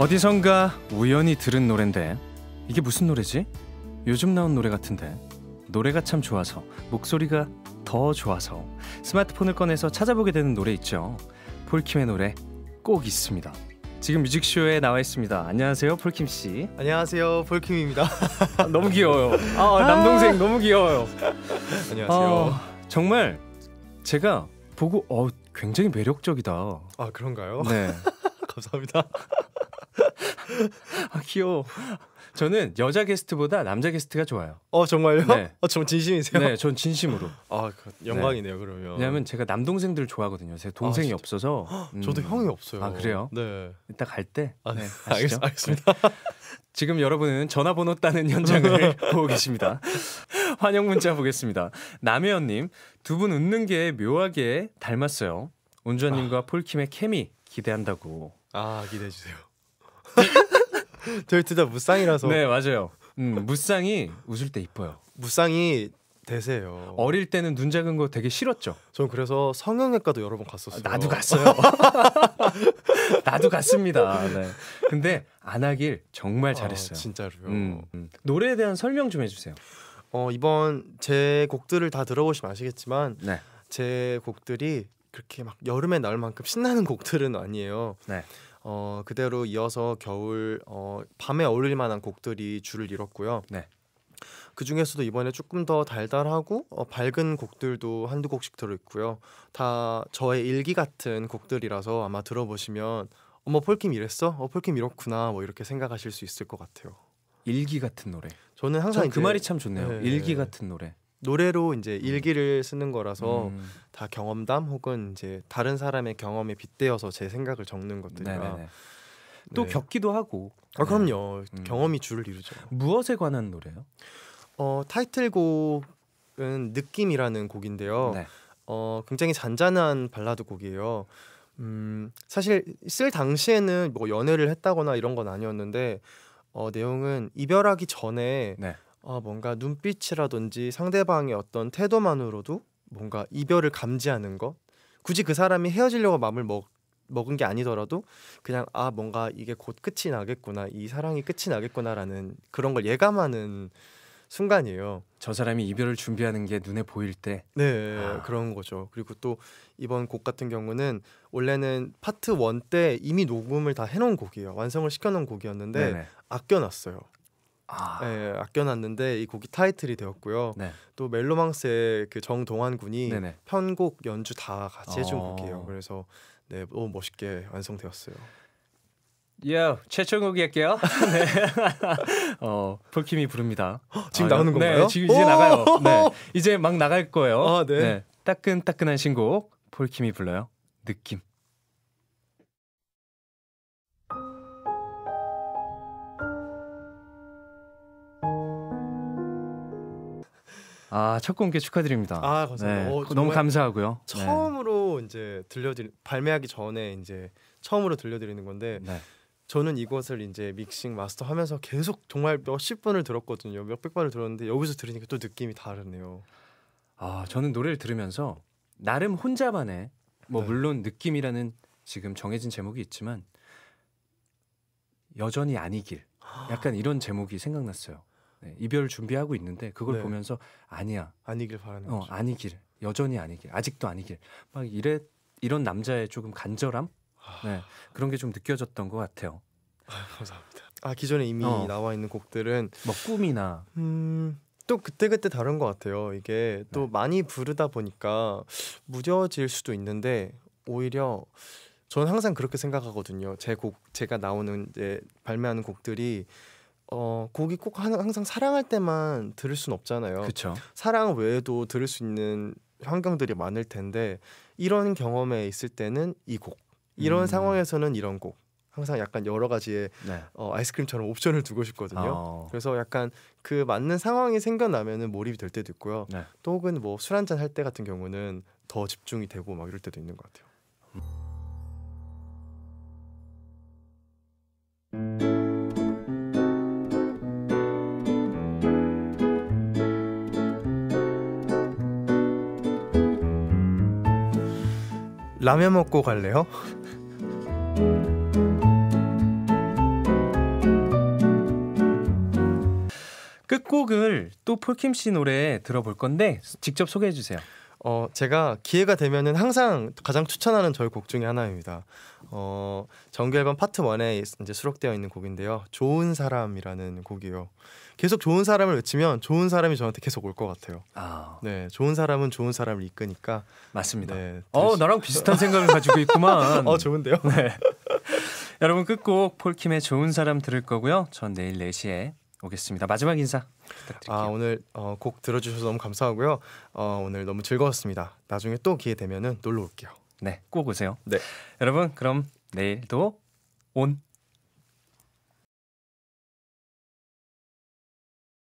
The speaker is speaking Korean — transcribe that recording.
어디선가 우연히 들은 노랜데 이게 무슨 노래지? 요즘 나온 노래 같은데 노래가 참 좋아서 목소리가 더 좋아서 스마트폰을 꺼내서 찾아보게 되는 노래 있죠 폴킴의 노래 꼭 있습니다 지금 뮤직쇼에 나와 있습니다 안녕하세요 폴킴씨 안녕하세요 폴킴입니다 아, 너무 귀여워요 아, 남동생 너무 귀여워요 안녕하세요 어, 정말 제가 보고 어, 굉장히 매력적이다 아 그런가요? 네 감사합니다 아, 귀여워. 저는 여자 게스트보다 남자 게스트가 좋아요. 어 정말요? 네. 어, 정말 진심이세요? 네, 전 진심으로. 아 그, 영광이네요 네. 그러면. 왜냐하면 제가 남동생들을 좋아하거든요. 제 동생이 아, 없어서. 음. 저도 형이 없어요. 아 그래요? 네. 이따 갈 때. 아, 네. 아시죠? 네, 알겠, 습니다 네. 지금 여러분은 전화번호 따는 현장을 보고 계십니다. 환영 문자 보겠습니다. 남혜연님 두 분 웃는 게 묘하게 닮았어요. 온주아님과 아. 폴킴의 케미 기대한다고. 아 기대해 주세요. 저희 둘 다 무쌍이라서. 네 맞아요. 음, 무쌍이 웃을 때 이뻐요. 무쌍이 대세요. 어릴 때는 눈 작은 거 되게 싫었죠. 전 그래서 성형외과도 여러 번 갔었어요. 나도 갔어요. 나도 갔습니다. 네. 근데 안 하길 정말 아, 잘했어요. 아, 진짜로요. 음, 음. 노래에 대한 설명 좀 해주세요. 어, 이번 제 곡들을 다 들어보시면 아시겠지만 네. 제 곡들이 그렇게 막 여름에 나올 만큼 신나는 곡들은 아니에요. 네. 어, 그대로 이어서 겨울 어, 밤에 어울릴 만한 곡들이 줄을 이뤘고요. 네. 그 중에서도 이번에 조금 더 달달하고 어, 밝은 곡들도 한두 곡씩 들어있고요. 다 저의 일기 같은 곡들이라서 아마 들어보시면 어머 폴킴 이랬어? 어 폴킴 이렇구나 뭐 이렇게 생각하실 수 있을 것 같아요. 일기 같은 노래. 저는 항상 그 말이 참 좋네요. 네. 일기 같은 노래. 노래로 이제 음. 일기를 쓰는 거라서 음. 다 경험담 혹은 이제 다른 사람의 경험에 빗대어서 제 생각을 적는 것들이라 네. 또 겪기도 하고 아 그럼요 네. 음. 경험이 줄을 이루죠 무엇에 관한 노래요? 어 타이틀곡은 느낌이라는 곡인데요 네. 어 굉장히 잔잔한 발라드 곡이에요 음 사실 쓸 당시에는 뭐 연애를 했다거나 이런 건 아니었는데 어 내용은 이별하기 전에 네. 어, 뭔가 눈빛이라든지 상대방의 어떤 태도만으로도 뭔가 이별을 감지하는 것 굳이 그 사람이 헤어지려고 마음을 먹, 먹은 게 아니더라도 그냥 아 뭔가 이게 곧 끝이 나겠구나 이 사랑이 끝이 나겠구나라는 그런 걸 예감하는 순간이에요. 저 사람이 이별을 준비하는 게 눈에 보일 때. 네, 아. 그런 거죠. 그리고 또 이번 곡 같은 경우는 원래는 파트 원 때 이미 녹음을 다 해놓은 곡이에요. 완성을 시켜놓은 곡이었는데 네네. 아껴놨어요. 아. 예, 아껴놨는데 이 곡이 타이틀이 되었고요. 네. 또 멜로망스의 그 정동환 군이 네네. 편곡 연주 다 같이 해준 어. 곡이에요. 그래서 네 너무 멋있게 완성되었어요. 요 예, 최종욱이할게요. 네. 어 불킴이 부릅니다. 지금 아, 나오는 네, 건가요? 네, 지금 이제 나가요. 네, 이제 막 나갈 거예요. 아, 네. 네. 따끈따끈한 신곡 폴킴이 불러요. 느낌. 아, 첫 공개 축하드립니다. 아, 감사합니다. 네, 오, 어, 그 너무 감사하고요. 네. 처음으로 네. 이제 들려드리 발매하기 전에 이제 처음으로 들려드리는 건데 네. 저는 이것을 이제 믹싱 마스터 하면서 계속 정말 몇십 번을 들었거든요. 몇 백 번을 들었는데 여기서 들으니까 또 느낌이 다르네요. 아, 저는 노래를 들으면서 나름 혼자만의 뭐 네. 물론 느낌이라는 지금 정해진 제목이 있지만 여전히 아니길 아. 약간 이런 제목이 생각났어요. 네, 이별 준비하고 있는데 그걸 네. 보면서 아니야. 아니길 바라는 어, 거죠. 아니길. 여전히 아니길. 아직도 아니길. 막 이래 이런 남자의 조금 간절함? 아. 네. 그런 게 좀 느껴졌던 것 같아요. 아, 감사합니다. 아, 기존에 이미 어. 나와 있는 곡들은 뭐 꿈이나 음... 또 그때그때 다른 것 같아요. 이게 또 네. 많이 부르다 보니까 무뎌질 수도 있는데 오히려 저는 항상 그렇게 생각하거든요. 제 곡 제가 나오는 이제 발매하는 곡들이 어 곡이 꼭 항상 사랑할 때만 들을 수는 없잖아요. 그쵸. 사랑 외에도 들을 수 있는 환경들이 많을 텐데 이런 경험에 있을 때는 이 곡, 이런 음. 상황에서는 이런 곡. 항상 약간 여러 가지의 네. 어, 아이스크림처럼 옵션을 두고 싶거든요. 어. 그래서 약간 그 맞는 상황이 생겨나면은 몰입이 될 때도 있고요. 네. 또 혹은 뭐 술 한잔 할 때 같은 경우는 더 집중이 되고 막 이럴 때도 있는 것 같아요. 라면 먹고 갈래요? 끝곡을 또 폴킴 씨 노래 들어볼 건데 직접 소개해 주세요. 어, 제가 기회가 되면은 항상 가장 추천하는 저희 곡 중에 하나입니다. 어, 정규 앨범 파트 1에 이제 수록되어 있는 곡인데요. 좋은 사람이라는 곡이요. 계속 좋은 사람을 외치면 좋은 사람이 저한테 계속 올 것 같아요. 아. 네, 좋은 사람은 좋은 사람을 이끄니까. 맞습니다. 네, 어, 나랑 비슷한 생각을 가지고 있구만. 어, 좋은데요? 네. 여러분 끝곡 폴킴의 좋은 사람 들을 거고요. 전 내일 4시에 오겠습니다. 마지막 인사 아, 부탁드릴게요. 아, 오늘 어, 곡 들어주셔서 너무 감사하고요. 어, 오늘 너무 즐거웠습니다. 나중에 또 기회 되면 놀러 올게요. 네, 꼭 오세요. 네, 여러분 그럼 내일도 온